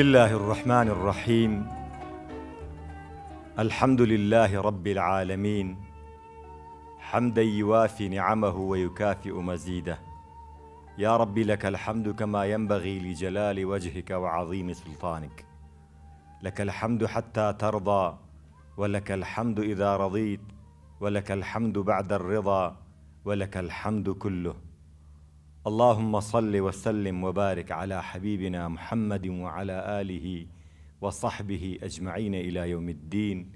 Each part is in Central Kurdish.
بسم الله الرحمن الرحيم الحمد لله رب العالمين حمدا يوافي نعمه ويكافئ مزيده يا رب لك الحمد كما ينبغي لجلال وجهك وعظيم سلطانك لك الحمد حتى ترضى ولك الحمد اذا رضيت ولك الحمد بعد الرضا ولك الحمد كله اللهم صل وسلم وبارك على حبيبنا محمد وعلى اله وصحبه اجمعين الى يوم الدين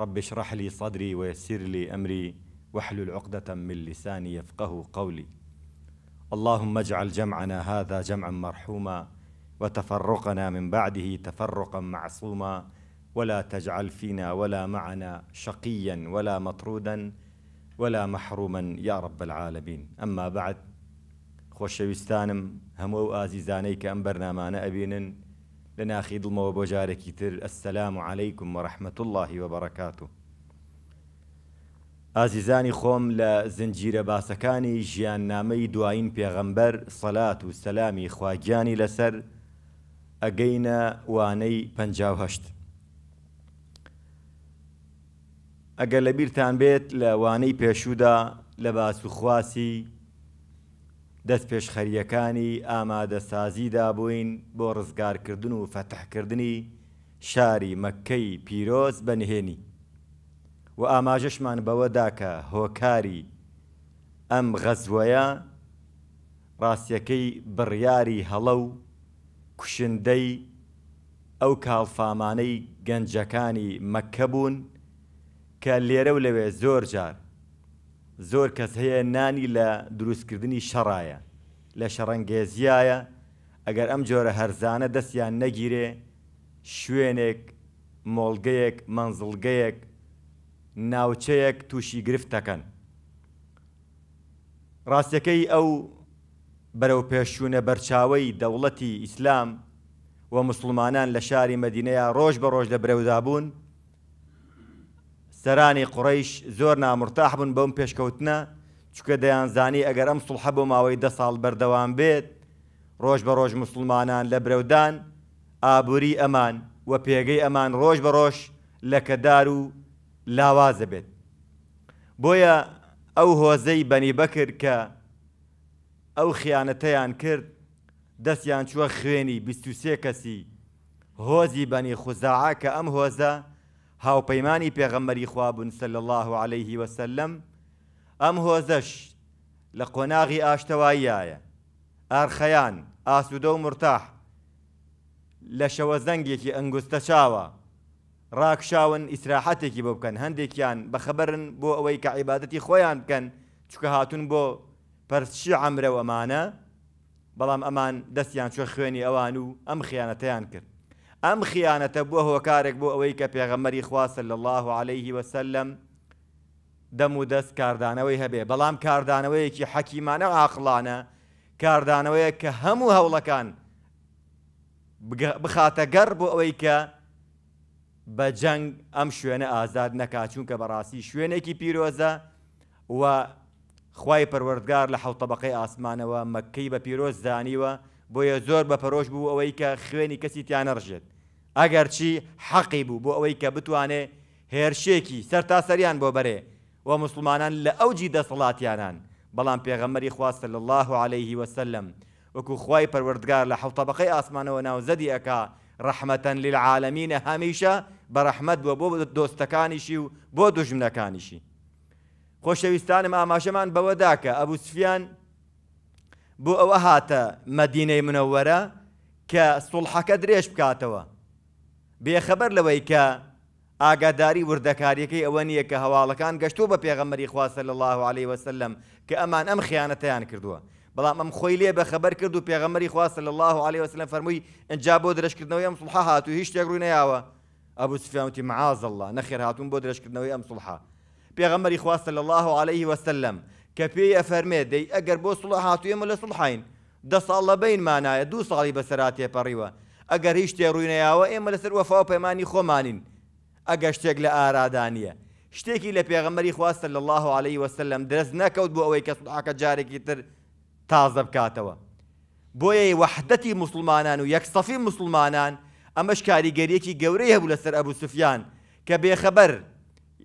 رب اشرح لي صدري ويسر لي امري واحلل عقده من لساني يفقه قولي اللهم اجعل جمعنا هذا جمعا مرحوما وتفرقنا من بعده تفرقا معصوما ولا تجعل فينا ولا معنا شقيا ولا مطرودا ولا محروما يا رب العالمين اما بعد خۆشەویستانم هەموو ئەو ئازیزانەی کە ئەم بەرنمانە ئەبینن لە ناخی دڵمەوە بۆ جارێکی تر ئەسسلام و عیکم وەڕەحمەت اللهی وەبڕکات و ئازیزانی خۆم لە زنجیرە باسەکانی ژیان نامەی دوایین پێغەمبەر سەلات و سەلامی خواگیانی لەسەر ئەگەینە وانەی پهشت. ئەگەر لەبییران بێت لە وانەی پێشودا لە باسوخواسی دەست پێشخەریەکانی ئامادەسازیدا بووین بۆ ڕزگارکردن و فەتحکردنی شاری مەکەی پیرۆز بەنهێنی و ئاماژەشمان بەوەدا کە هۆکاری ئەم غەزوەیە ڕاستیەکەی بڕیاری هەڵە و کوشندەی ئەو کاڵفامانەی گەنجەکانی مەکە بوون کە لێرە و لەوێ زۆر جار زۆر کەس هەیە نانی لە دروستکردنی شەڕایە لە شەڕەنگێزیایە ئەگەر ئەم جۆرە هەرزانە دەستیان نەگیرێ شوێنێک مۆڵگەیەک منزڵگەیەک ناوچەیەک تووشی گرفتەکەن ڕاستیەکەی ئەو بەرەو پێشوونە بەرچاوی دەوڵەتی ئیسلام و مسلمانان لە شاری مەدینەیە ڕۆژ بە ڕۆژ لە برەودابوون سەرانی قڕیش زۆر نامرتاح بن بەم پێشکەوتنە چکە دەیانزانی ئەگەر ئەم سڵح بۆ ماوەی دە ساڵ بەردەوام بێت ڕۆژ بە ڕۆژ مسلمانان لە برەودان ئابووری ئەمان و پێگەی ئەمان ڕۆژ بە ڕۆژ لەکەدار و لاوازە بێت بۆیە ئەو هۆزەی بەنی بەکرد کە ئەو خیانەتەیان کرد دەستیان چووە خوێنی 23 کەسی هۆزی بەنی خوزاعا کە ئەم هۆزە هاوپەیمانانی پێغەمەری خوابوون سل الله عليه وسلم ئەم هۆزەش لە قۆناغی ئاشتەواییایە ئارخەیان ئاسوودە و مرتاح لە شەوە زەنگێکی ئەنگستە چاوە ڕاکشاون ئیسراحەتێکی بۆ بکەن هەندێکیان بەخەبرن بۆ ئەوەی کە عیباەتی خۆیان بکەن چکە هاتون بۆ پەرشی عمرە ئەمانە بەڵام ئەمان دەستیان چۆ خوێنی ئەوان و ئەم خیانەتەیان کرد ئەم خیانەتە بووە هۆکارێک بۆ ئەوەی کە پێغەمەری خواسە لە الله عليه وسلم دەم و دەست کاردانەوەی هەبێ بەڵام کاردانەوەیەکی حەکیمانە عاقلانە کاردانەوەیە کە هەموو هەوڵەکان بخاتە گەڕ بۆ ئەوەی کە بە جەنگ ئەم شوێنە ئازاد نەکاچوون کە بەڕاستی شوێنێکی پیرۆزە و خی پەروەردگار لە حوتەبقی ئاسمانەوە مەکەی بە پیرۆز زانیوە بۆیە زۆر بەپەرۆش بوو ئەوەی کە خوێنی کەسی تیانەڕژێت ئەگەر چی حەقی بوو بۆ ئەوەی کە بتوانێ هێرشێکی سەر تا سەریان بۆ بەرێ و مسلمانان لە ئەوجی دەسەڵاتیانان بەڵام پێغەمەری خواستە لە الله عليه وسلم وەکو خی پەروەردگار لە حوتەبقەی ئاسمانەوە ناوزەدی ئەک ڕەحمەەن للعاالمینە هەمیشە بە ڕەحمەد بووە بۆ دۆستەکانیشی و بۆ دوژمنەکانیشی. خۆشەویستانم ئاماژەمان بەوەدا کە ئەبوسفیان بۆ ئەوە هاتە مەدینەی منەوەرە کە سوڵحەکە درێژ بکاتەوە بێخەبەر لەوەی کە ئاگاداری وردەکاریەکەی ئەوە نییە کە هەواڵەکان گەشتو بە پێغەمەری خواسە لە الله عليه وسلم کە ئەمان ئەم خیانەتیان کردووە بەڵام ئەم خۆی لێ بە خەبەر کرد و پێغەمەری خواسە لە الله عليه وسلم فەرمووی ئەجا بۆ درشکردنەوەی ئەم سوڵح هاتوو هیچ شتێک ڕووی نەیاوە ئەبوو سفیانوتی معازله نەخێر هاتون بۆ درشکردنەوەی ئەم سوڵح پێغەمەری خواسە لە الله عليه وسلم کە پێی ئەفەرمێ دەی ئەگەر بۆ سڵە هاتوێمە لە سڵحین دە ساڵ لە بین مانایە دوو ساڵی بەسەرات تێپەڕیوە ئەگەر هیچ تێڕووینەیاوە ئێمە لەسەر وەفاو پەیمانی خۆمانین ئەگە شتێک لە ئارادانیە شتێکی لە پێغەمەری خواستە لە الله عليه وسلم درست نەکەوت بۆ ئەوەی کە سڵحەکە جارێکی تر تازە بکاتەوە بۆیە وحدەتی مسلمانان و یەکسەفی مسلمانان ئەمەش کاریگەریەکی گەورەی هەبوو لەسەر ئەبوو سفیان کە بێخەبەر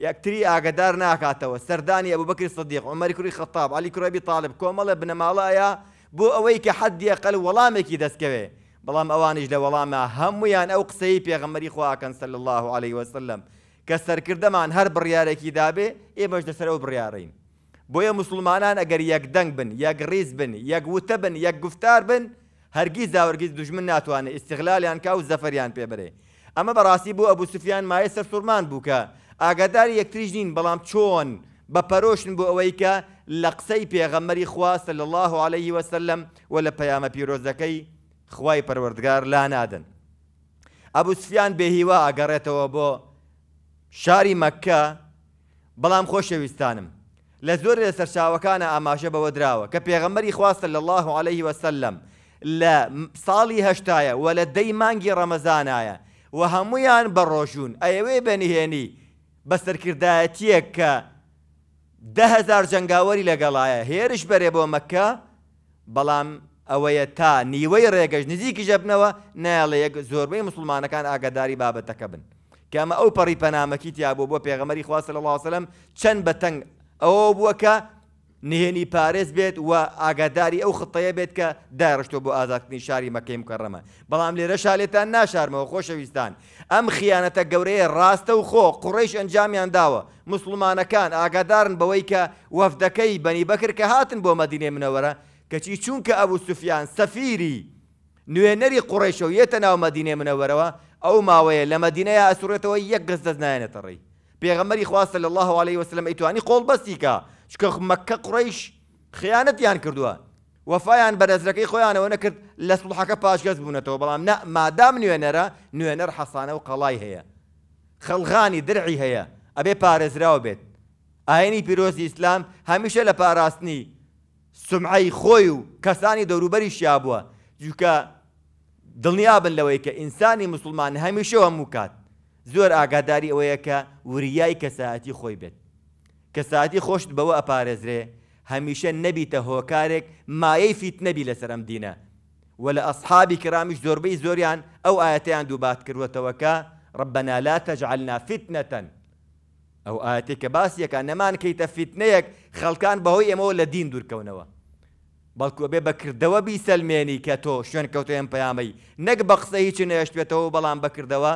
یەکتری ئاگدار ناکاتەوە سەردانی ئەو بکری سەدیق ئەمەری کوری خەتاب علی کوڕبی تاالب کۆمەڵە بنەماڵایە بۆ ئەوەی کە حەدیە قەل وەڵامێکی دەستکەوێ بەڵام ئەوانش لە وەڵامە هەمویان ئەو قسەی پێغەمەری خواکەن سەل الله عليه وسلم کە سەرکردەمان هەر بڕیارێکی دابێ ئێمەش دەسەر ئەو بڕیاڕین بۆیە مسلمانان ئەگەر یەک دەنگ بن یەک ڕیز بن یەک وتە بن یەک گفتار بن هەرگیز داوەرگیز دژمن ناتوانێت ئیسیغلالیان کا و زەفەریان پێبرێ ئەمە بەڕاستی بوو ئەبوو سوفیان مایە سەر سوورمان بووکە ئاگاداری یەکتریش نین بەڵام چۆن بە پەرۆشن بۆ ئەوەی کە لە قسەی پێغەمەری خواستە لە الله عليه وسلم و لە پەیامە پیرۆزەکەی خوای پەروەردگار لا نادن. ئەبوسفیان بێهیوا ئەگەڕێتەوە بۆ شاری مەکە بەڵام خۆشەویستانم لە زۆر لە سەرچاوەکانە ئاماژە بەوە دراوە کە پێغەمەری خواستە لە الله عليه وسلم لە ساڵی هەشتایە و لە دەی مانگی ڕەمەزانایە و هەمویان بەڕۆژون ئەیەوێ بەنهێنی بەسەرکردایەتیەک کە دههزار جنگاوەری لەگەڵایە هێرش بەرێ بۆ مەکە بەڵام ئەوەیە تا نیوەی ڕێگەش نزیکی ژەبنەوە نایڵە یەک زۆربەی مسلمانەکان ئاگاداری بابەتەکە بن کەمە ئەو پەڕی پەنامەکی تیابوو بۆ پێغەمەری خواستە لە لاسەلم چەند بەتەنگ ئەوە بووەکە نهێنی پارێز بێت و ئاگاداری ئەو خطەیە بێت کە داڕشتۆ بۆ ئازاکردنی شاری مەکەیم کەڕەمە بەڵام لێرە شالێتان ناشارمەوە خۆشەویستان ئەم خیانەتە گەورەیە ڕاستە و خۆ قڕیش ئەنجامیان داوە مسلمانەکان ئاگادارن بەوەی کە وەفدەکەی بەنی بەکر کە هاتن بۆ مەدینێ منەوەرە کەچی چونکە ئەوو سوفیان سەفیری نوێنەری قڕێشەوە یەتە ناو مەدینێ منەوەرەوە ئەو ماوەیە لە مەدینەیە ئەسوورێتەوە یەک گەز دەست نایەنێتە ڕێی پێغەمەری خواستە لە الله عليه وسلم ئەیتوانی قۆڵ بەستیکە چکە مەکە قڕیش خیانەتیان کردووە وەفایان بەرەزرەکەی خۆیانەوە نەکرد لە سڵحەکە پاشگەز بوونەتەوە بەڵام نە مادام نوێنەرە نوێنەر حەسانە و قەڵای هەیە خەڵغانی درعی هەیە ئەبێ پارێزراوە بێت ئاینی پیرۆزی ئیسلام هەمیشە لە پاراستنی سمعی خۆی و کەسانی دەوروبەری شیا بووە جوکە دڵنیا بن لەوەی کە ئینسانی مسلمان هەمیشە هەموو کات زۆر ئاگاداری ئەوەیە کە وریای کەسایەتی خۆی بێت کە ساعتی خۆشت بەوە ئەپارێزرێ هەمیشە نەبیتە هۆکارێک مایەی فیت نەبی لەسەر ئەم دینە و لە ئەسحابی کرامیش زۆربەی زۆریان ئەو ئاەتیان دووبات کردوەتەوەکە ڕبنا لا تەجعلنا فتنەتەن ئەو ئاەتی کە باسیەکە نەمان کەیتە فیتنەیەک خەڵکان بەهۆی ئێمەوە لە دین دوورکەونەوە بەڵکو بێ بەکردەوە بیسەلمێنی کە تۆ شوێن کەوتۆیان پەیامی نەک بە قسە هیچ نێشتێتەوە بەڵام بەکردەوە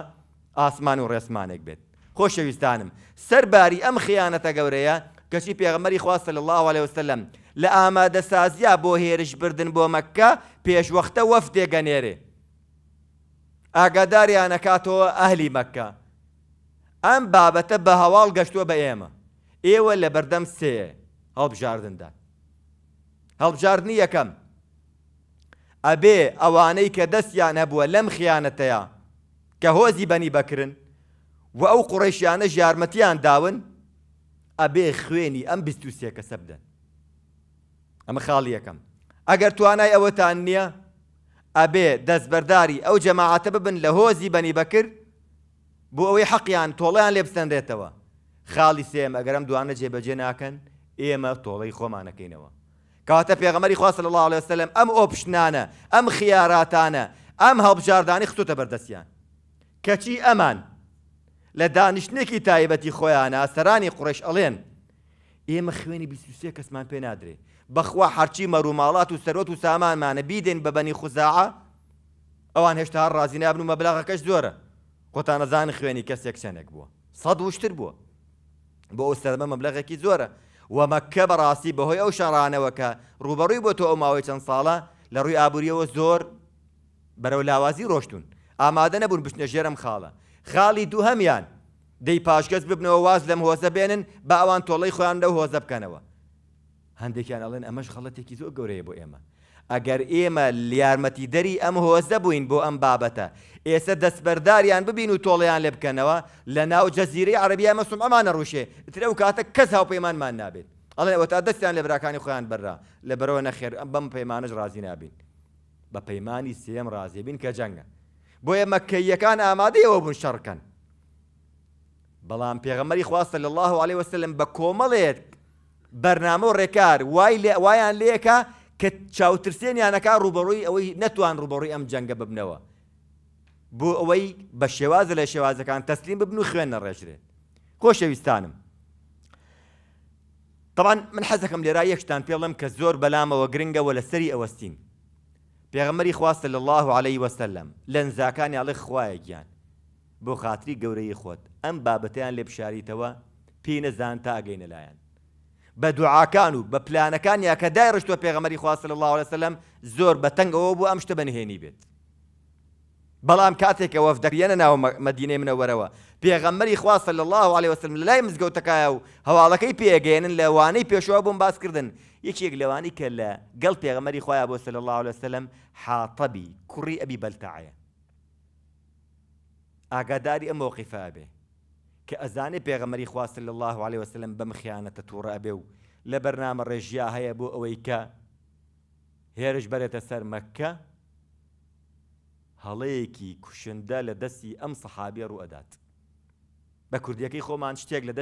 ئاسمان و ڕێسمانێک بێت خۆشەویستانم سەرباری ئەم خیانەتە گەورەیە کەچی پێغمەری خواستە لە الله عليه وسلم لە ئامادەسازیا بۆ هێرش بردن بۆ مەکە پێشوەختە وەف دێگەنێرێ ئاگاداریان نەکاتەوە ئەهلی مەکە ئەم بابەتە بە هەواڵ گەشتووە بە ئێمە ئێوە لە بەردەم سێ هەڵبژاردندا هەڵبژاردننی یەکەم ئەبێ ئەوانەی کە دەستیان هەبووە لەم خیانەتەیە کە هۆزی بەنی بەکردن و ئەو قڕیشیانە ژارمەتیان داون ئەبێ خوێنی ئەم بیستوسە کەسە بدەن ئەمە خاڵی یەکەم ئەگەر توانای ئەوەتان نییە ئەبێ دەستبەرداری ئەو جەماعاتە ببن لە هۆزی بەنی بەکر بۆ ئەوەی حەقییان تۆڵیان لێ بسەندێتەوە خاڵی سێم ئەگەرم دوانە جێبەجێ ناکەن ئێمە تۆڵی خۆمانەکەینەوە کاتە پێغەمەری خواست لە الله عليه وسلم ئەم ئۆپشنانە ئەم خیاراتانە ئەم هەڵبژاردانی خستوتە بەردەستیان کەچی ئەمان لە دانیشتێکی تایبەتی خۆیانە سەرانی قڕش ئەڵێن ئێمە خوێنی بیسوسێ کەسمان پێ نادرێ بەخوا هەرچی مەروماڵات و سەرۆت و سامانمانە بیدێن بە بەنی خوزاع ئەوان هێشتا ڕازی نابن و مەبلاغەکەش زۆرە خۆتان نەزان خوێنی کەسێک شەنێک بووە سەد وشتر بووە بۆ ئەو سەرمە مەبلغێکی زۆرە وەمەکە بەڕاستی بەهۆی ئەو شەڕانەوەکە ڕوبەڕووی بۆ تۆ ئەو ماوەی چەند ساڵە لە ڕووی ئابوووریەوە زۆر بەرەو لاوازی ڕۆشتون ئامادە نەبوون بشنە ژێرم خاڵە خاڵی دووهمیان دەی پاشگەز ببنەوە واز لەم هۆزە بێنن با ئەوان تۆڵی خۆیان لەو هۆزە بکەنەوە هەندێکیان ئەڵێن ئەمەش خەڵەتێکی زۆر گەورەیە بۆ ئێمە ئەگەر ئێمە یارمەتی دەری ئەم هۆزە بووین بۆ ئەم بابەتە ئێستا دەستبەرداریان ببین و تۆڵیان لێ بکەنەوە لە ناو جەزیری عربیا مەسوم ئەمانە ڕوشێ ترە و کاتە کەس هاوپەیمانمان نابێت ئەڵێ ئەوە تا دەستیان لە براکانی خۆیان بەرا لە بەرەوە نەخێر بەم پەیمانش رازی نابین بە پەیمانی سێم رازیبین کە جەنگە بۆیە مەکەیەکان ئامادەیەوە بوون شەڕکەن بەڵام پێغەمەری خواستە لە الله عليه وسلم بە کۆمەڵێت بەرنامە و ڕێکار وای وایان لێکە کە چاوترسێنیانەکە ڕوبەڕووی ئەوەی نەتوان ڕوبەڕووی ئەم جەنگە ببنەوە بۆ ئەوەی بە شێوازە لە شێوازەکان تەسلیم ببن و خوێن نەڕێژرێت خۆشەویستانم طبعا من حەزەکەم لێرا یەکشتان پێڵم کە زۆر بەلامەوە گرنگەوە لە سەری ئەوەستین پێغمەری خواستە لە الله عليه وسلم لە نزاکانی ئاڵی خوایەکیان بۆ خااتری گەورەی خۆت ئەم بابەتیان لێ بشاریتەوە پێی نەزان تاگەی نەلایەن بە دوعاکان و بە پلانەکان یا کە دای ڕشتوە پێغمەری خواستە لە الله وسلم زۆر بەتەنگەوە بۆ ئەم شتە بەنهێنی بێت بەڵام کاتێکەوە دەریێنە ناو مدینەی منەوەرەوە پێغەمبەری خواستە لە الله عليه وسلم لە لای مزگەوتەکایە و هەواڵەکەی پێگەێنن لەوانەی پێشەوە بۆم باسکردن یەکێک لەوانی کە لە گەڵ پێغەمەری خۆیان ابو سەل الله لە سلم حاتەبی کوڕی ئەبی بەلتەعە ئاگاداری ئەم مۆقیفا بێ کە ئەزانێ پێغەمەری خواست الله عليه وسلم بەم خیانەتە تووڕە ئەبێ و لە بەرنامە ڕێژیا هەیە بۆ ئەوەی کە هێرش بەرێتە سەر مەکە هەڵەیەکی کوشندە لە دەستی ئەم سەحابێ ڕوو ئەدات بە کوردیەکەی خۆمان شتێک لە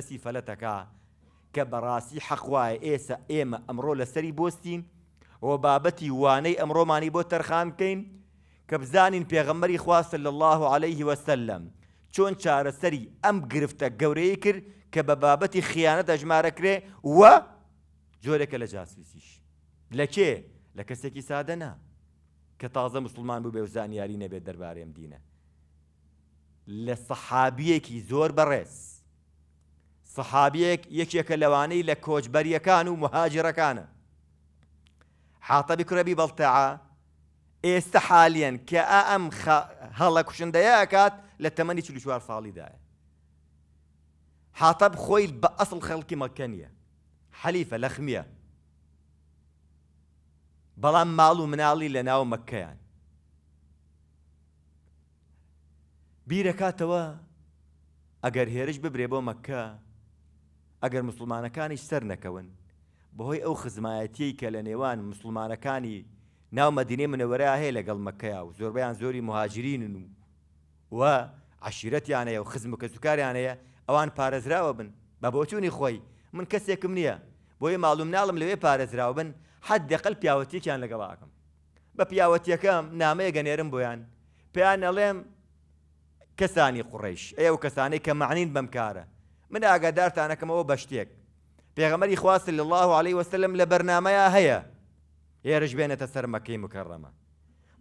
کە بەڕاستی حەخوای ئێسا ئێمە ئەمڕۆ لەسەری بستین و بابەتی وانەی ئەمڕۆمانی بۆ تەرخان بکەین کە بزانین پێغەمەری خواستە لە الله عليه وسلم چۆن چارەسەری ئەم گرفتە گەورەیە کرد کە بە بابەتی خیانەت ئەژمارەکرێ وە جۆرێکە لە جاسویسیش لە کێ لە کەسێکی سادەنا کە تازە مسلمان بوو بێ و زانیاری نەبێت دەربارەم دینە لە سەحابیەکی زۆر بەڕێز سەحابەک یەکێکە لەوانەی لە کۆچبەریەکان و مهاجرەکانە حاتەبی کوڕەبی بەڵتەعا ئێستا حالیان کە ئەم هەڵە کوشندەیەکات لە تەمەنی چ چوار ساڵیداە حاتەب خۆی بە ئەسڵ خەڵکی مەکەنیە حەلیفە لەخمیە بەڵام ماڵ و مناڵی لە ناو مەکەیان بیرەکاتەوە ئەگەر هێرش ببرێ بۆ مەکە ئەگەر مسلمانەکانی سەر نەکەون بەهۆی ئەو خزمایەتی کە لە نێوان مسلمانەکانی ناو مەدینێ منەوەرا هەیە لەگەڵ مەکەیا و زۆربیان زۆری مهاجرینن و و عشیرەتیانەیە و خزم و کە سوکاریانەیە ئەوان پارێزراوە بن بە بۆچوونی خۆی من کەسێکم نییە بۆیە ماڵوم ناڵم لەوێ پارێزراوە بن حد دەقل پیاوەتیەکیان لەگەڵاکەم بە پیاوەتیەکەم نامەیە گەنێرم بۆیان پێیان ئەڵێم کەسانی قوڕیش ئەو کەسانی کە معنین بەم کارە من ئاگادارتانەکەمەوە بە شتێک پێغەمەری خواست لە الله عليه وسلم لە بەرنمەیە هەیە ئێرش بێنێتە سەر مەکەی مکەڕەمە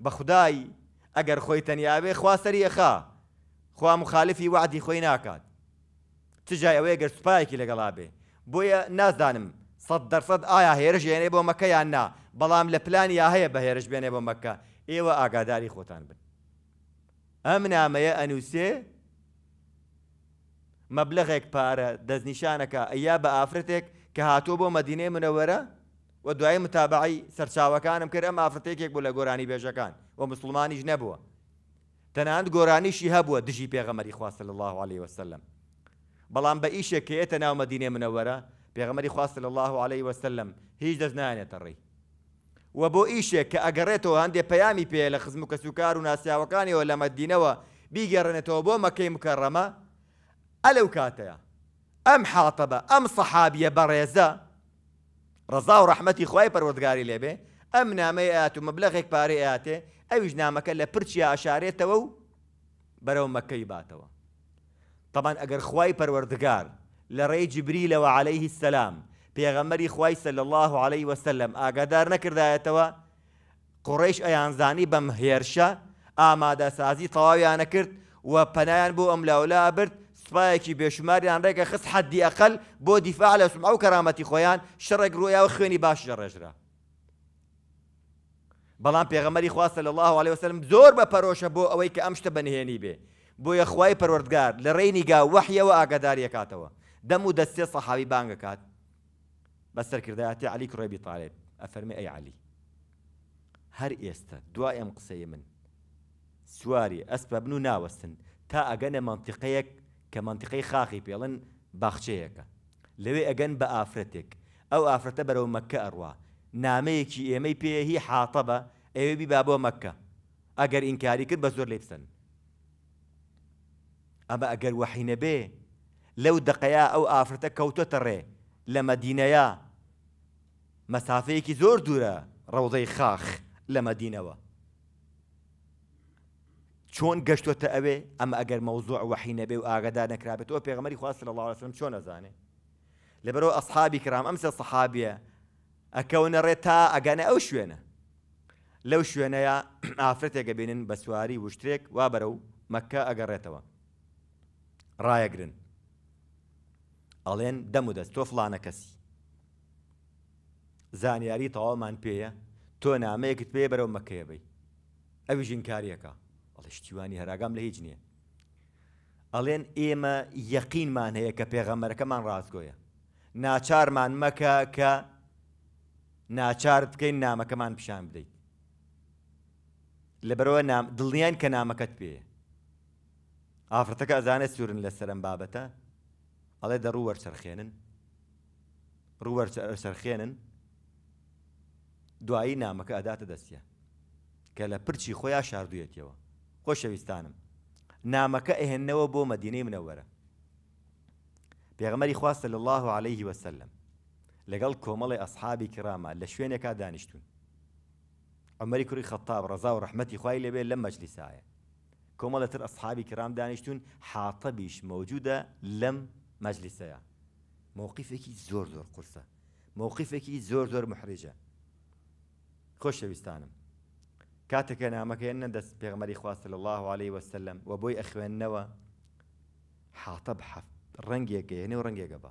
بە خدایی ئەگەر خۆی تەنیاوێ خواسەری ئەخا خوا مخالفی وعدی خۆی ناکات تجای ئەوەیە گەر سوپایەکی لەگەڵا بێ بۆیە نازانم سەد دەرسەد ئایا هێرش هێنێ بۆ مەکە یان نا بەڵام لە پلانی یا هەیە بە هێرش بێنێ بۆ مەکە ئێوە ئاگاداری خۆتان بن ئەم نامەیە ئەنووسێ مەبلغێک پارە دەستنیشانەکە ئەیا بە ئافرەتێک کە هاتووە بۆ مەدینێ منەوەرە و دوای متابعی سەرچاوەکانم کرد ئەم ئافرەتێکێک بوو لە گۆرانی بێژەکان و مسلمانیش نەبووە تەنانند گۆرانیشی هەبووە دژی پێغەمەری خواستە لە الله عليه وسلم بەڵام بە ئیشێک کێتە ناو مەدینێ منەوەرە پێغەمەری خواستە لە الله عليه وسلم هیچ دەستنانێتە ڕێی و بۆ ئیشێک کە ئەگەڕێتەوە هەندێک پەیامی پێ لە خزم و کەسوکار و ناسیاوەکانیەوە لە مەدینەوە بیگەڕێنێتەوە بۆ مەکەی مکەڕەمە ألو كاتيا أم حاطبة أم صحابية بريزة رضا ورحمتي خوي ڕحمەتی ليبي أم لێبێ ئەم مبلغك ئات و مەبلەغێک پارەی ئاتێ ئەویش نامەکە لە پرچی ئاشارێتەوە و طبعاً أجر خوي پەروەردگار لە جبريل وعليه السلام عليهەیهی سەسلام صلى الله عليه وسلم ئاگادار نەکردایەتەوە قڕێش ئەیانزانی بەم هێرشە ئامادەسازی تەواویان نەکرد و پەنایان بۆ ئەم لاولا برد سوپایەکی بێشماریان ڕێگە خست حەدی ئەقل بۆ دیفاع لە سمع و کەرامەتی خۆیان شەڕێک ڕوویاوە خوێنی باش لە ڕێژرا بەڵام پێغەمەری خواستە لە الله عليه وسلم زۆر بە پەرۆشە بۆ ئەوەی کە ئەم شتە بەنهێنی بێ بۆ یەخوای پەروەردگار لە ڕێنیگا وەحیەوە ئاگاداریەکاتەوە دەم و دەستێ سەحاوی بانگەکات بەسەرکردایەتی علی کوڕێبی تاالێب ئەفەرمی ئەی علی هەر ئێستا دوای ئەم قسەی من سواری ئەسپە بن و ناوەستن تا ئەگەنە منتیقەیەک کە منتیقی خاخی پێڵن باخچەیەەکە لەوێ ئەگەن بە ئافرەتێک ئەو ئافرەتە بەرەو مەکە ئەڕوا نامەیەکی ئێمەی پێهی حاتە بە ئەوێ بیبا بۆ مەکە ئەگەر ئینکاری کرد بە زۆر لێ بستن ئەمە ئەگەر وەحینە بێ لەو دقەیە ئەو ئافرەتە کەوتۆتە ڕێ لە مەدینەیە مەسافەیەکی زۆر دوورە ڕەوزەی خاخ لە مەدینەوە چۆن گەشتوتە ئەوێ ئەمە ئەگەر مەوزوع وحی نەبێ و ئاگدا نەکرابێت ئەو پێغمەری خواست لە لاوەسم چۆن نەزانێ لەبەرەوە ئەسحابی کرام ئەمسە سەحابیە ئەکەونە ڕێ تا ئەگەنە ئەو شوێنە لەو شوێنەیە ئافرەتێکە بینن بە سواری وشتێک وا بەرە و مەکە ئەگەڕێتەوە ڕایەگرن ئەڵێن دەم و دەست تۆ فلانە کەسی زانیاری تەوامان پێیە تۆ نامەیەکت پێ بەرەو مەکەیە بی ئەوی ژینکاریەکە ئەڵە شتیوانی هەراگام لە هیچ نییە ئەڵێن ئێمە یەقینمان هەیە کە پێغەمەرەکەمان ڕاستگۆیە ناچارمان مەکە کە ناچار بکەین نامەکەمان پیشان بدەیت لەبەرەوە دڵنیان کە نامەکەت پێەیە ئافرەتەکە ئەزانە سوورن لە سەرم بابەتە ئەڵێ دە ڕووەەر سەرخێنن ڕووەەر سەرخێنن دوایی نامەکە ئەداتە دەستە کە لە پرچی خۆیان شاردوێتەوە خۆشەویستانم نامەکە ئەهێنەوە بۆ مەدینەی منەوەرە پێغمەری خواستە لە الله عليه وسلم لەگەڵ کۆمەڵی ئەسحابی کرامە لە شوێنێکا دانیشتون ئەمەری کوری خەتاب ڕزا و ڕحمەتی خوای لەبێ لەم مەجلیسایە کۆمەڵەتر ئەسحابی کرام دانیشتون حاتەبیش مەوجودە لەم مەجلیسەیە مووقیفێکی زۆر زۆر قورسە مووقیفێکی زۆر زۆر محرێجە خۆشەویستانم کاتێکە نامەکەێنە دەست پێغمەری خواستە لە الله عليه وسلم و بۆی ئەخوێننەوە حاتەب ڕنگێکگەێنێ و ڕنگێکە بە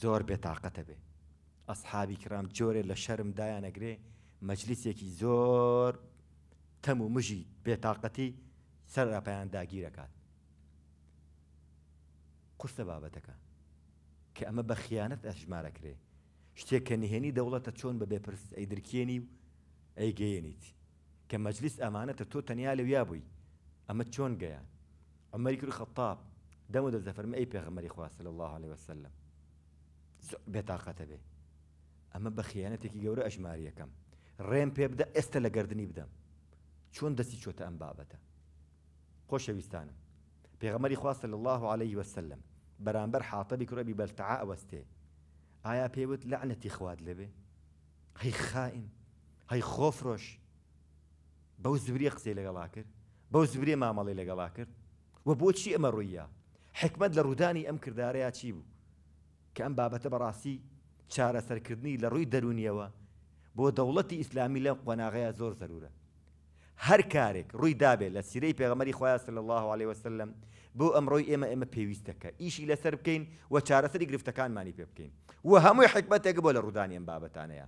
زۆر بێتاقەتە بێ ئەسحابی کرام جۆرێ لە شەرم دایانەگرێ مەجلیسێکی زۆر تەم و مژی بێتاقەتی سەر ڕاپیان داگیرەکات قورسە بابەتەکە کە ئەمە بە خیانەت ئەژمارە کرێ شتێک کە نهێنی دەوڵەتە چۆن بە بێپرس ئەیدرکێنی و ئەیگەیەنیت کە مەجلیس ئەمانەتە تۆ تەنیا لەویا بووی ئەمە چۆن گەیان ئەمەریک و خەتاب دەمە أي زەفەرم ئەی پێغەمەری خواصل الله عليه وسلم بێتاقەتە بێ ئەمە بە خیانەتێکی گەورە ئەژماریەکەم ڕێم پێ بدە ئێستا لە گردردنی بدەم چۆن دەستی چۆتە ئەم بابەتە خۆشەویستانم پێغەمەری خواصل الله عليه وسلم بەرامبەر حاتەبی کوڕەبی بەلتەعا ئەوەستێ ئایا پێوت لەعنەتی خواد لەبێ هەی خائن هەی خۆفرۆش بەو زوریە قسەی لەگەڵا کرد بەو زوریە مامەڵی لەگەڵا کرد و بۆچی ئەمە ڕوویە حکمت لە ڕوودانی ئەم کردارەیە چی بوو کە ئەم بابەتە بەڕاستی چارەسەرکردنی لە ڕووی دەرونیەوە بۆ دەوڵەتی ئیسلامی لەم قۆناغەیە زۆر زەرورە هەر کارێک ڕووی دابێت لە سیرەی پێغەمەری خۆیان سل الله عليه وسلم بۆ ئەمڕۆی ئێمە ئێمە پێویستەکە ئیشی لەسەر بکەین و چارەسەری گرفتەکانمانی پێ بکەین و هەمووی حکمتێک بۆ لە ڕوودانی ئەم بابەتانەیە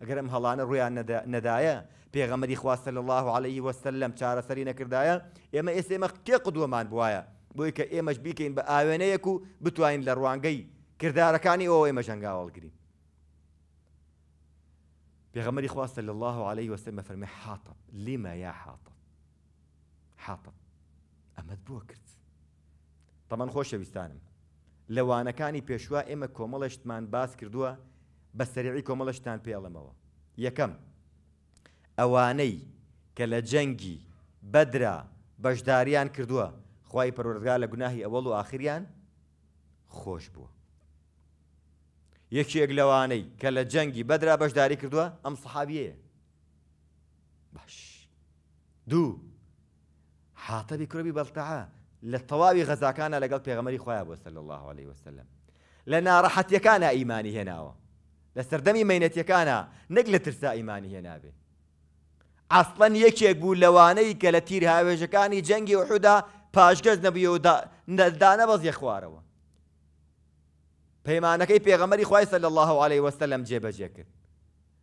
ئەگەر ئەم هەڵانە ڕویان نەدایە پێغەمەری خواستە لە الله عليه وسلم چارەسەری نەکردایە ئێمە ئێس ئێمە کێ قدووەمان بواە بۆی کە ئێمەش بیکەین بە ئاوێنەیەک و بتوانین لە ڕوانگەی کردارەکانی ئەو ئێمە ژەنگاوەڵگرین پێغەمەری خواستە لە الله عليه وسلم فەرمی حاتب لیمە یا حاتب حاتب ئەمەد بووە کرد تەمەەن خۆشەویستانم لەوانەکانی پێشوا ئێمە کۆمەڵەشتمان باس کردووە بە سەرعی کۆمەڵەشتان پێڵمەوە یەکەم ئەوانەی کە لە جەنگی بەدرا بەشداریان کردووە خی پەرۆردگا لە گوناهی ئەوەڵ و آخریان خۆش بووە یەکێک لەوانەی کە لە جەنگی بەدرا بەشداری کردووە ئەم سەحابیەیە باش دوو حاتەبی کوڕبی بەڵتەعا لە تەواوی غەزاکانە لەگەڵ پێغەمەری خۆیان بۆ سەل الله عليه وسلم لە ناڕەحەتیەکانە ئیمانی هێناوە لسردمي مينتي كانا نقل ترسا إيماني هي نابي أصلا يكي أقول لواني كالتير هاي جنجي جنجي وحدا باشقز نبيو دا ندانا بز يخواروا بما أنك أي بيغمري خواي صلى الله عليه وسلم جيب جيكت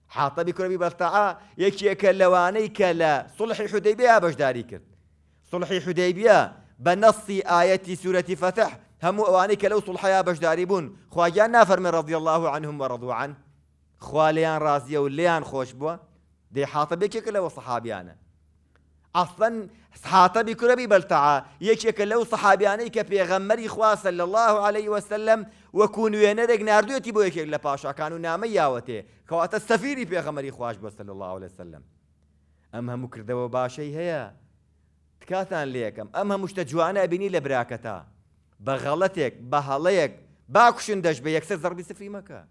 حاطة بكرة ببرتعة يكي أكل لواني كالا صلحي حديبية باش داريك صلح حديبية بنص آية سورة فتح هم أوانيك لو صلحيا باش داريبون خواجانا فرمن رضي الله عنهم ورضوا عنه خوا لێیان ڕازیە و لێیان خۆش بووە دێ حاتەبێکێکە لەوە سەحابیانە ئەفەن حاتەبی کورەبی بەلتەعا یەکێکە لەو سەحابیانەی کە پێغەممەری خواسە لە الله عليه وسلم وەکو نوێنەرێک نردوێتی بۆ یەکێک لە پاشاکان و نامە یاوەتێ کەواتە سەفیری پێغەمەری خوش بۆ سل الله عليه وسلم ئەم هەموو کردەوە باشەی هەیە تکاتان لێکم ئەم هەمووشتە جوانە ئەبینی لە براکەتا بە غەڵەتێک بە هەڵەیەک باکوشن دەش بە یەکسەر زەربی سفری مەکە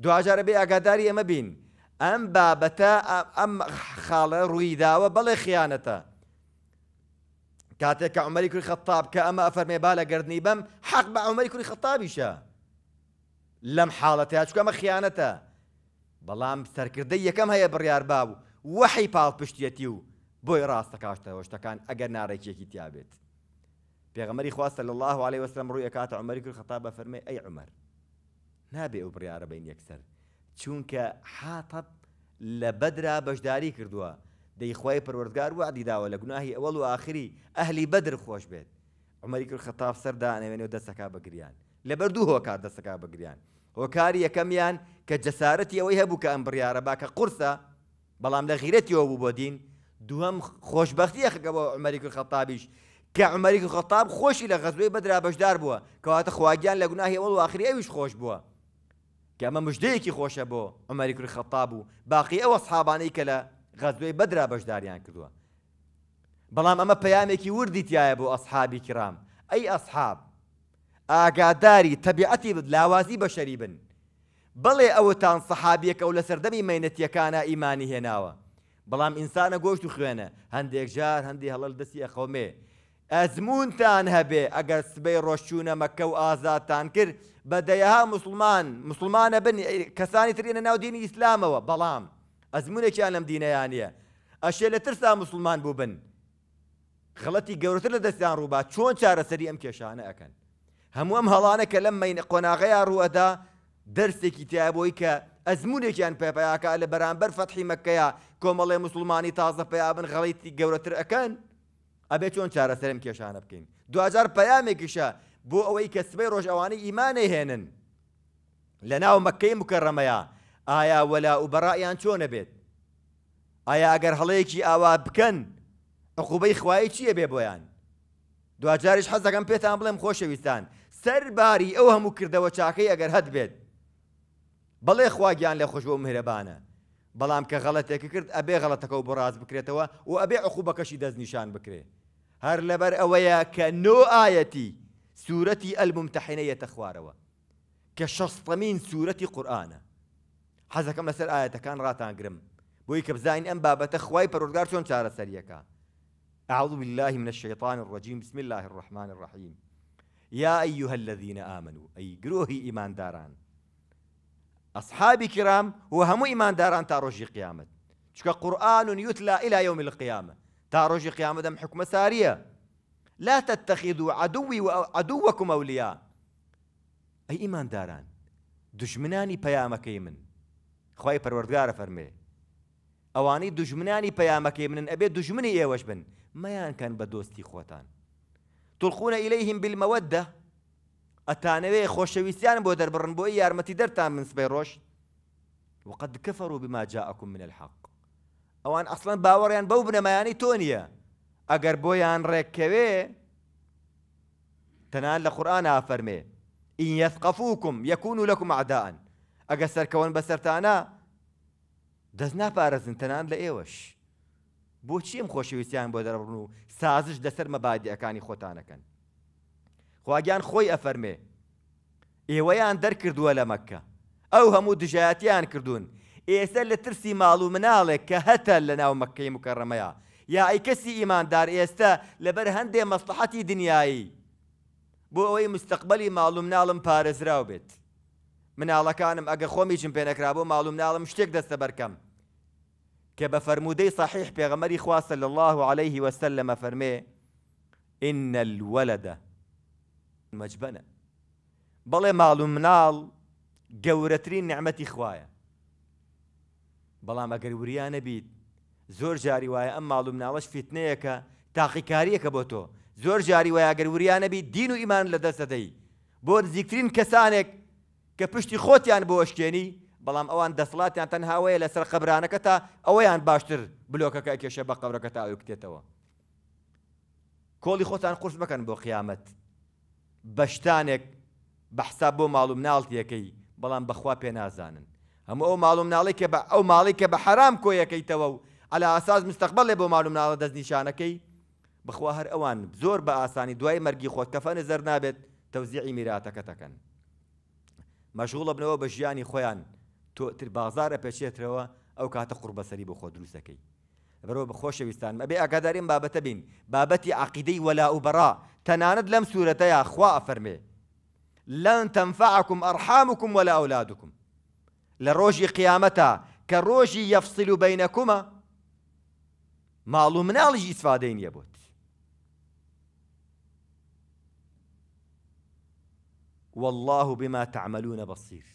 دو بێ ئاگاداری ئەمە بین ام بابتا ام خاڵە ڕوویداوە و خیانەتە کاتێک کە عمەری کوری خەتاب کە ئەمە ئەفەرمێ با لە گردنی بەم حەق بە عمەری کوری لم حالتا حاڵەتە یاچکە ئەمە خیانەتە سر سەرکردەی یەکەم هەیە بڕیار باب وەحی پاڵ پشتێتی و بۆی ڕاستە کاشتەوە شتەکان ئەگەر نارێکێکی تیابێت پێغەمەری خواستە لە الله عليه وسلم ڕووی کاتە عمەری کوری خەتاب بە فەرمێ ئەی عمەر نابێ ئەو بڕیاە بین یەکسەر چونکە حاتەب لە بەدرا بەشداری کردووە دەیخوای پروەردگار وعدی داوە لە گوناهی ئەوەڵ و آخری ئەهلی بەدر خۆش بێت عمەری کرد خەتاب سەردانەوێنێ و دەستەکە بەگریان لە بەردوو هۆکار دەستەکە بەگریان هۆکاری یەکەمیان کە جەسارەتی ئەوەی هەبوو کە ئەم بڕیاە باکە قورسە بەڵام لە غیرەتیەوە بوو بۆ دین دووەم خۆشببختی یەخەکەەوە عمەری کرد خەتابیش کە عمەری خەتاب خۆشی لە غەزبەی بەدرا بەشدار بووە کەواتە خواگیان لە گوناهی ئەوڵ و آخری ئەویش خۆش بووە کە ئەمە مژدەیەکی خۆشە بۆ ئەمەری کوری خەتاب و باقی ئەوە سحابانەی کە لە غەزوی بەدرا بەشداریان کردووە بەڵام ئەمە پەیامێکی وردی تایە بۆ ئەسحابی کرام ئەی ئەسحاب ئاگاداری تەبیعەتی لاوازی بەشەری بن بڵێ ئەوتان سەحابیەکە و لە سەردەمی مەینەتیەکانە ئیمانی هێناوە بەڵام ئینسانە گۆشت و خوێنە هەندێک جار هەندی هەڵل دەستی ئەخەومێ ئەزمونتان هەبێ ئەگەر سبەی ڕۆشچوونە مەکە و ئازادتان کرد بە دەیەها مسلمان مسلمانە بن کەسانی ترینە ناو دینی ئیسلامەوە بەڵام ئەزمونێکیان لەم دینەیانە ئەشێ لە ترسا مسلمان بوو بن خڵەتی گەورەتر لە دەستیان ڕووبا چۆن چارەسەری ئەم کێشانە ئەەکەن هەموو ئەم هەڵانە کە لەم قۆناغەیان ڕوەدا دەرسێکی تایبۆی کە ئەزمونێکیان پێپیاکە لە بەرامبەر فەتحی مەکەیە کۆمەڵێ مسلمانی تازە پیا بن غەڵیتی گەورەتر ئەەکەن ئەبێ چۆن چارەسەرم کێشانە بکەین دوجار پەیامێکیشە بۆ ئەوەی کە سبەی ڕۆژەوانی ئیمانە هێنن لە ناو مەکەی مکەڕەمەیە ئایا وەلا وبەڕائیان چۆنە بێت ئایا ئەگەر هەڵەیەکی ئاوا بکەن عقوبەی خوای چییە بێ بۆیان دوجاریش حەزەکەم پێتان بڵێم خۆشەویستان سەرباری ئەو هەموو کردەوە چاکەی ئەگەر هەت بێت بەڵێ خواگیان لە خۆش بۆ مهرەبانە که غلطه که کرد بکری تو و بڕاز بکرێتەوە و ئەبێ عخوبەکەشی دەستنیشان بکرێ هەر لەبەر ئەوەیە و که ئاەتی سوورەتی ئەلممتەحینەیەتە خوارەوە کە شەستەمین سوورەتی قورآانە حەزەکەم لەسەر ئاەتەکان ڕاتانگرم بۆی کە آم باب بابەتە خوای چاره چۆن که أعوذ بالله من الشيطان الرجيم بسم الله الرحمن الرحيم يا أيها الذين آمنوا أي جروه إيمان داران أصحابي كرام هو هم إيمان داران تاروجي قيامة قرآن يتلى إلى يوم القيامة تاروجي قيامة دم حكم سارية لا تتخذوا عدوي وعدوكم أولياء أي إيمان داران دشمناني پەیامەکەی من خی پەروەردگارە فەرمێ أواني دجمناني بيامك منن ئەبێ دژمنی ئێوەش بن يان كان بدوستي خوتان تلقون إليهم بالمودة ئەتانەوێ خۆشەویستیان بو دەربڕن بۆی یارمەتی دەرتان منسبەی ڕۆژ وقد كفروا بما جاءكم من الحق ئەوان ئەسڵەن باوەڕیان بەو بنەمایانی تۆ نییە ئەگەر بۆیان ڕێککەوێ تەنان لە قورآان افرمي ان يثقفوكم یەکون لكم اعداء عداان ئەگە بسرتانا بەسەرتانە دەست تنان لايوش لە ئێوەش بۆچی بو خۆشەویستیان بۆ دسر مبادئ سازش خوتانا كان خواگیان خوي افرمي ئێوەیان دەرکردووە لە مكه او هەموو دژایەتیان كردون ئێستا لە ترسی ماڵ و مناڵێک کە هەتە يا ناو مەکەی مکەڕەمەیە یا ئەی کەسی ئیماندار ئێستا مصلحتي دنياي مەسلحەتی دنیایی بۆ ئەوەی مستەقبلی ماڵ و مناڵم پارێزراو بێت مناڵەکانم ئەگە خۆمیجم پێنەکرا بۆ ماڵ و مناڵم شتێک دەستە بەرکەم کە بە الله عليه وسلم فرمي إن الولد مەجبەنە بەڵێ ماڵ و مناڵ گەورەترین نعممەتی خوایە بەڵام ئەگەر وریانە بیت زۆر جاری وایە ئەم ماڵ و مناڵەش فیتنەیەکە تاقیکاریەکە بۆ تۆ زۆر جاری وایە گەر وریانەبی دین و ئیمان لە دەستەدەی بۆ نزیکترین کەسانێک کە پشتی خۆتیان بۆشکێنی بەڵام ئەوان دەسڵاتیان تەنهاوەیە لەسەر قەبرانەکە تا ئەوەیان باشتر بلۆکەکە کێشە بە قەبرەکە تا ئەوکتێتەوە کۆڵی خۆتان قرس بکەن بۆ قیامەت بە شتانێک بەحسا بۆ ماڵوم ناڵتیەکەی بەڵام بەخوا پێ نازانن هەموو ئەو ماڵوم ناڵی کە بە ئەو ماڵی کە بە حرام کۆیەکەیتەوە و ئەلا ئاساز مستەقبل لێ بۆ ماڵوم ناڵە دەستنیشانەکەی بخوا هەر ئەوان زۆر بە ئاسانی دوای مەرگی خۆتکەفە نەزەر نابێت تەوزیعی میراتەکە دەکەن مەشغوڵە بنەوە بە ژیانی خۆیان تۆتر بازارە پێچێترەوە ئەو کاتە قوڕ بەسەری بۆ خۆ دروستەکەی بەرەوە بە خۆشەویستان ئەبێ ئاگاداریم بابەتە بین بابەتی عقیدەی وەلا و بەڕا تناند لم سورة يا أخوة أفرمي لن تنفعكم أرحامكم ولا أولادكم لروجي قيامتا كروجي يفصل بينكما معلوم نالجي إسفادين يبوت والله بما تعملون بصير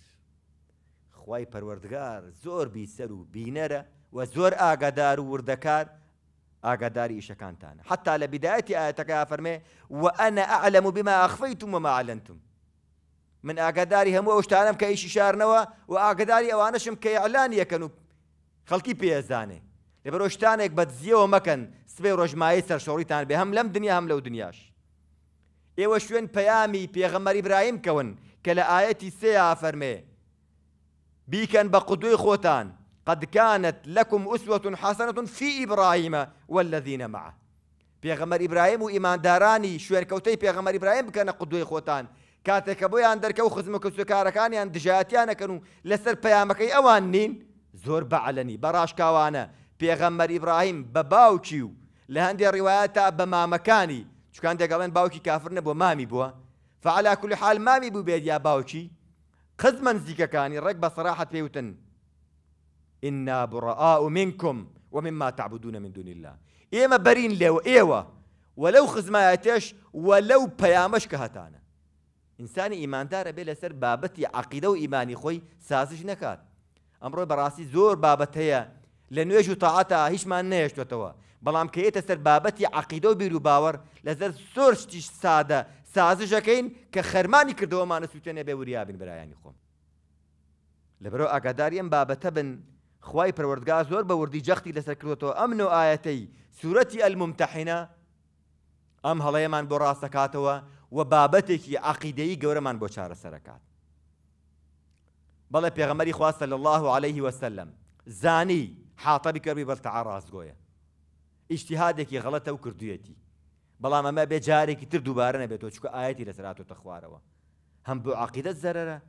خواي پروردگار زور بیسەر و بینەرە و زۆر آقادار و ئاگاداری ئیشەکانتانە حتا لە بدایەتی ئاەتەکە فەرمێ و ئەنە ئەعلم بما ئەخفەیتم ومەعلنتم من ئاگاداری هەموو ئەوشتانم کە ئیشی شارنەوە و ئاگداری ئەوانشم کە ئەلان یەکەن و خەڵکی پێزانێ لەبەر شتانێک بە دزیەوە مەکەن سبێ ڕۆژمایی سەر شۆڕیتان بێ هەم لەم دنیا هەم لەو دنیاش ئێوە شوێن پەیامی پێغەمەری برایم کەون کە لە ئاەتی سێ ئافەرمێ بیکەن بە قودوی خۆتان قد كانت لكم أسوة حسنة في إبراهيم والذين معه پێغەمەر ئیبراهیم و ئیماندارانی شوێنکەوتەی پێغەمەر ئیبراهیم بکەنە قدوی خۆتان کاتێککە بۆیان دەرکە و خزمە أنا دژاتیانەکەن و لەسەر كانوا لسر نین زۆر بەعلەنی بەڕاشکاوانە پێغەمەر ئیبراهیم بە باوکی و لە هەندێک ڕیواەت تا بە مامەکانی چکان دەگەڵێن باوكي كافر نبو مامي بوا فعلى كل حال مامي بو بێت يا باوكي قزمە زيكا كاني بە سەراحەت بيوتن إنا براء منكم ومما تعبدون من دون الله ئێمە بەرین لێوە ئێوە وەلەو خزمایەتێش وەلەو پەیامەش کە هەتانە ئینسانی ئیماندارە بێ لەسەر بابەتی عقیدە و ئیمانی خۆی سازش نەکات ئەمڕۆ بەڕاستی زۆر بابەت هەیە لە نوێژ و تاعاتا هیچمان نەهێشتێتەوە بەڵام کە ئێتە سەر بابەتی عقیدە و بیر و باوەڕ لەسەر زۆر شتیش سادە سازشەکەین کە خەرمانی کردەوەمانە سووتێنێ بێ وریابن برایانی خۆم لەبەرەوە ئاگاداری ئەم بابەتە بن خی پەروەردگا زۆر بە وردی جەختی لەسەر کردوەوە ئەم نو ئاەتەی سوورەتی ئەلممتەحینە ئەم هەڵەیەمان بۆ ڕاستەکاتەوە و بابەتێکی عقیدەی گەورەمان بۆ چارەسەرکات بەڵێ پێغەمەری خواستە لە الله عليه وسلم زانی حاتەبی کەبی بەرتەعا ڕاستگۆیە ئیشتیهادێکی غەڵەتە و کردوێتی بەڵام ئەمە بێ جارێکی تر دووبارە نەبێتەوە چکە ئاەتی لەسەراتۆتە خوارەوە هەم بۆ عقیدەت زەرەرە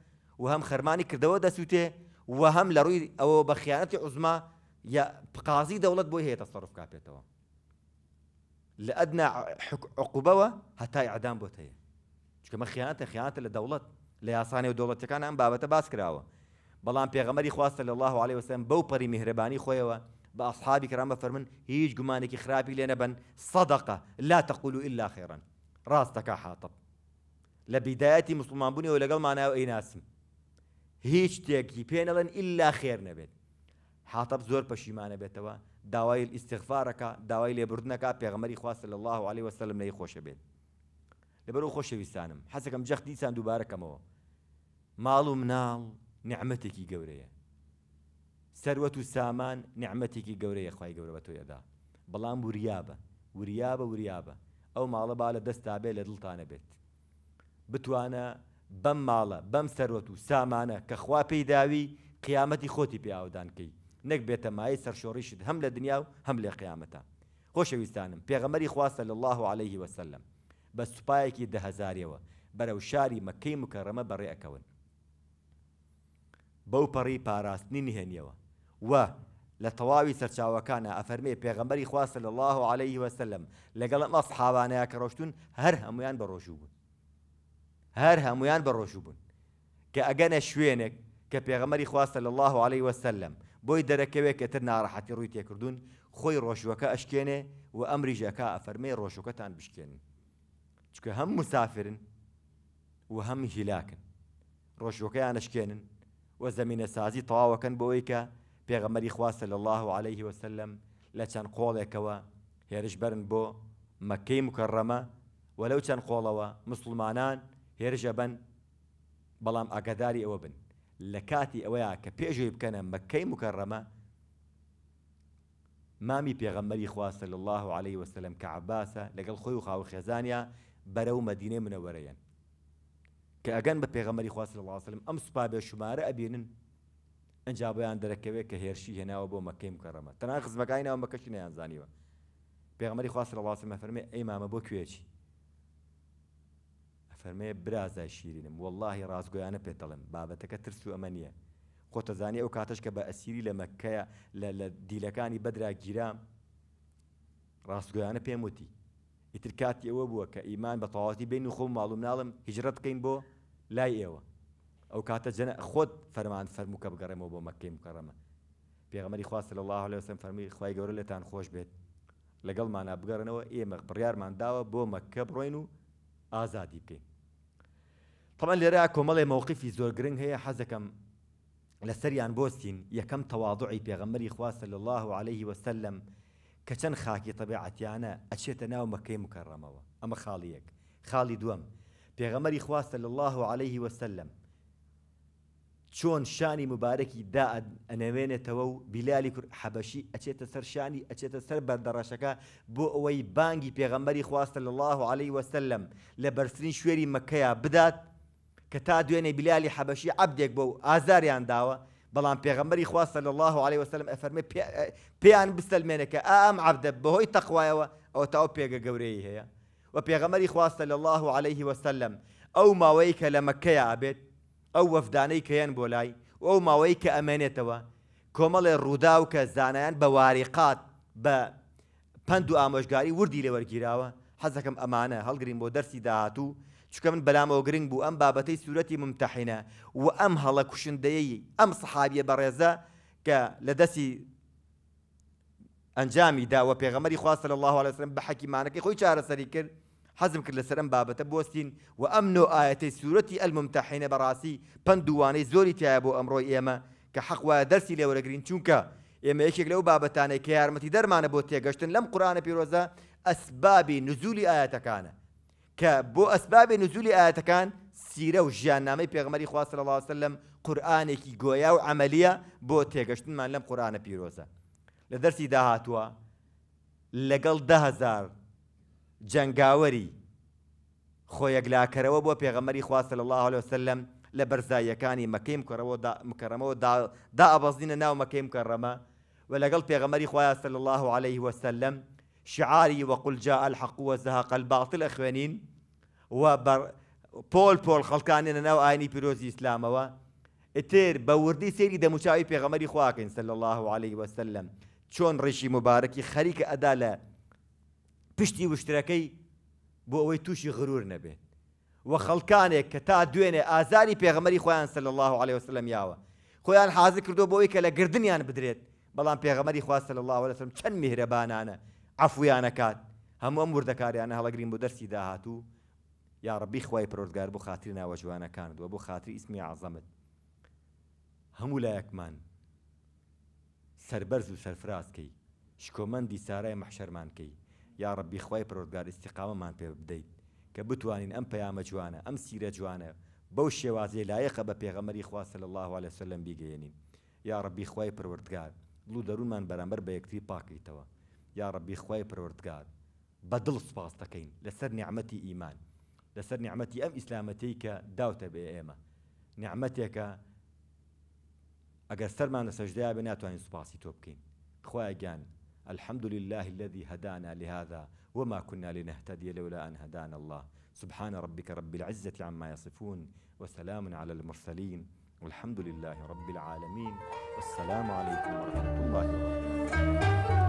و هەم خەرمانی کردەوە دەسووتێ وهم لروي او بخيانه ئەوە يا قاضي عزما بو هي تصرف كابيتو لادنى عقوبه حتى اعدام عقوبەوە هەتای عدام بۆت هەیە چکەمە خیانەتە خیانەتە لە دەوڵەت لە یاسانی و دەوڵەتەکان ئەم بابەتە خواص صلى الله عليه وسلم بو بري مهرباني خۆیەوە باصحابي كرامه فرمن هيج هیچ گومانێکی خراپی لێ صدقة لا تقول إلا خيرا راستك حاطب لبدايه مسلمان بني ولا قال معناه اي ناس هیچ شتێکی پێنەڵێن ئللا خێر نەبێت حاتب زۆر پەشیمانە بێتەوە داوای ئیسیغفارەکە داوای لێبردنەکە پێغمەری خواست لە الله عليه وسلم لی خۆشە بێت لەبەر و خۆشەویستانم حەسەکەم جەخت دیسان دووبارەکەمەوە ماڵ و مناڵ نعممەتێکی گەورەیە سەروەت و سامان نعممەتێکی گەورەیە خی گەورە بە تۆیەدا بەڵام وریابە وریابە وریابە ئەو ماڵە با لە دەستا بێ لە دڵتانە بێت بتوانە بەم ماڵە بەم سەرۆت و سامانە کە خوا پێیداوی قیامەتی خۆتی پیاودانکەی نەک بێتەمایی سەرشۆڕیشت هەم لە دنیا و هەم لێ قیامەتە خۆشەویستانم پێغەمەری خواستە لە الله عليه وسلم بە سوپایەکی دههزارەوە بەرەو شاری مەکەی مکەڕەمە بەڕێەکەون بەو پەڕی پاراستنی نهێنیەوە و لە تەواوی سەرچاوەکانە ئەفەرمێ پێغەمبەری خواستە لە الله عليه وسلم لەگەڵ ئەمە حاوانەیە کە ڕۆشتون هەر هەمویان بە ڕۆژوو بوون هەر هەمویان بە ڕۆژوو بوون کە ئەگەنە شوێنێک کە پێغەمەری خواستە لە الله عليه وسلم بۆی دەرەکەوێت کە تر ناڕەحەتی ڕووی تێکردوون خۆی ڕۆژوەکە ئەشکێنێ و ئەمریژەکە ئەفەرمێ ڕۆژەکەتان بشکێنن چکە هەم مسافرن و هەم هیلاکن ڕۆژوەکەیان ئەشکێنن و زمینە سازی تەواوەکەن بۆەوەی کە پێغەمەری خواستە لە الله عليه وسلم لە چەند قۆڵێکەوە هێرش بەرن بۆ مەکەی مکەڕەمە ولو چەند قولوا مسلمانان هێرشە بن بەڵام ئاگاداری ئەوە بن لە کاتی ئەوەیە کە پێشوی بکەنە مەکەی مکەڕەمە مامی پێغەمەری خواستە لە الله عليه وسلم کە عباسە لەگەڵ خۆی و خاو خێزانیا بەرەو مەدینێ منەوەرەیەن کە ئەگەن بە پێغەمەری خواست لە وسلم ئەم سوپا بێ شمارە ئەبینن ئەنجا بەیان دەرەکەوێت کە هێرشی هێناوە بۆ مەکەی مکەڕەمە تەنان خزمەکانینەوە مەکەشی نەیانزانیوە پێغەمەری خواست لە واسمە فەرمێ ئەی مامە بۆ کوێچی فەرمێ برازای شیرینم واللهی ڕازگویانە پێ دەڵم بابەتەکە ترس و ئەمە نییە خۆتەزانانی ئەو کاتش کە بە ئەسیری لە مەکەیە لە دیلەکانی بەدرا گیرام ڕاستگویانە پێم وتی ئیتر کاتی ئەوە بووە کە ئیمان بە تەواتی بین و خۆم ماڵوم ناڵم هیجرەت بکەین بۆ لای ئێوە ئەو کاتە جەنە خۆت فەرمان فەرموکە بگەڕێمەوە بۆ مەکەیم بکەڕەمە پێغەمەری خواست لە الله لەسم فەرمی خخوای گەورە لێتان خۆش بێت لەگەڵمانە بگەڕنەوە ئێمە بڕیارمان داوە بۆ مەکە بڕۆین و ئازادی بکەین طبعا اللي رأى كمالي موقفي زور جرين هي حزة كم لسري عن بوستين يا كم تواضعي بيغمري إخوة صلى الله عليه وسلم كشن خاكي طبيعة أنا أشيت أنا ومكي مكرمة أما خاليك خالي دوم بيغمري إخوة صلى الله عليه وسلم شون شاني مباركي داء أنا وين تو بلالي حبشي أشيت سر شاني أشيت سر بردرشكا بوي بانجي بيغمري إخوة صلى الله عليه وسلم لبرسرين شويري مكيا بدات کە تا دوێنێ بیلالی حەبەشی عبدێک بۆ و ئازاریان داوە بەڵام پێغەمبەری خواستە لە الله عليه وسلم ئەفەرمە پێیان بستەلمێنەکە ئام عبدە بەهۆی تەخوایەوە ئەو تاو پێگە گەورەی هەیە و پێغەمەری خواستە لە الله عليه وسلم ئەو ماوەی کە لە مەکەی ئابێت ئەو وەفدانەی کەیان بۆ لای ئەو ماوەی کە ئەمێنێتەوە کۆمەڵێ ڕوودا و کە زانایان بە واریقات بە پند و ئامۆژگاری وردی لە وەرگیراوە حەزەکەم ئەمانە هەڵگرین بۆ دەرسی داهاتوو چکە من بەلامەوە گرنگ بوو ئەم بابەتەی سوورەتی ممتەحینە و ئەم هەڵە کوشندەیە ئەم سحابیە بەڕێزە کە لە دەستی ئەنجامی داوە پێغەمەری خواستە لە الله لەسرم بە حەکیمانەکەی خۆی چارەسەری کرد حەزم کرد لەسەر ئەم بابەتە بستین و ئەم نۆ ئاەتەی سوورەتی ئەلممتەحینە بەڕاستی پندوانەی زۆری تایە بۆ ئەمڕۆی ئێمە کە حەقوایە دەرسی لێوەرەگرین چونکە ئێمە یەکێک لەو بابەتانەی کە یارمەتی دەرمانە بۆ تێگەشتن لەم قورانە پیرۆزە ئەسبابی نزولی ئاەتەکانە کە بۆ ئەسبابێ نزولی ئاەتەکان سیرە و ژیاننامەی پێغمەری خواستە لەڵاستە لەم قورآانێکی گۆیا و ئەمەلیە بۆ تێگەشتنمان لەم قورآانە پیرۆزە لە دەرسی داهاتووە لەگەڵ دههزار جنگاوەری خۆیەکلاکەرەوە بۆ پێغەمەری خواستە لە الله عليه وسلم لە بەرزایەکانی مەکەیم مکەرەمەوە دا ئەبەزینە ناو مەکەیم کەڕەمە و لەگەڵ پێغەمەری خوایە سل الله عليه وسلم شعاری وەقل جا الحقووە زهق الباڵتل ئەخوێنین و پۆل پۆل خەڵکانێنە ناو ئاینی پیرۆزی ئیسلامەوە ئتر بە وردی سێری دەموچاوی پێغەمەری خواکەین سل الله عليه وسلم چۆن ڕێژی مبارەکی خەریکە ئەدا لە پشتی وشترەکەی بۆ ئەوەی تووشی غرور نەبێت و خەڵکانێک کە تا دوێنێ ئازاری پێغەمەری خۆیان سل الله عليه وسلم یاوە خۆیان حازر کردو بۆ ئەوی کە لە گردنیان بدرێت بەڵام پێغەمەری خوا سل الله عليه وسلم چەند میهرەبانانە عفویانەکات هەموو ئەم وردەکاریانە هەڵەگرین بۆ دەستی داهاتوو یا ڕبی خی پرۆزگار بۆ خاتری ناوە جوانەکان دووە بۆ خاتری ئیسمی عزەمت هەموو لایەکمان سربەرز و سەرفرازکەی شکۆمەندی سارای مەحشەرمانکەی یا ڕبی خی پرۆزگار استیقامەمان پێ بدەیت کە بتوانین ئەم پەیامە جوانە ئەم سیرە جوانە بەو شێوازیە لایەقە بە پێغەمەری خواسە لە الله عليه سلم بیگەێنین یا ڕبی خی پروردگار لو دەرومان بەرامبەر بە یەکتی پاکەیتەوە يا ربي خی پروردگار بدل دڵ سوپاس لسر نعمتي ايمان لسر نعمتي ام اسلامتيك داوت کە داوتە بێ ئێمە نیعممەتێکە ئەگەر بنات لە سەجدیا بێ ناتوانین سوپاسی الحمد لله الذي هدانا لهذا وما كنا لنهتدي لولا أن هدانا الله سبحان ربك رب العزة عما يصفون وسلام على المرسلين والحمد لله رب العالمين والسلام عليكم ورحمة الله وبركاته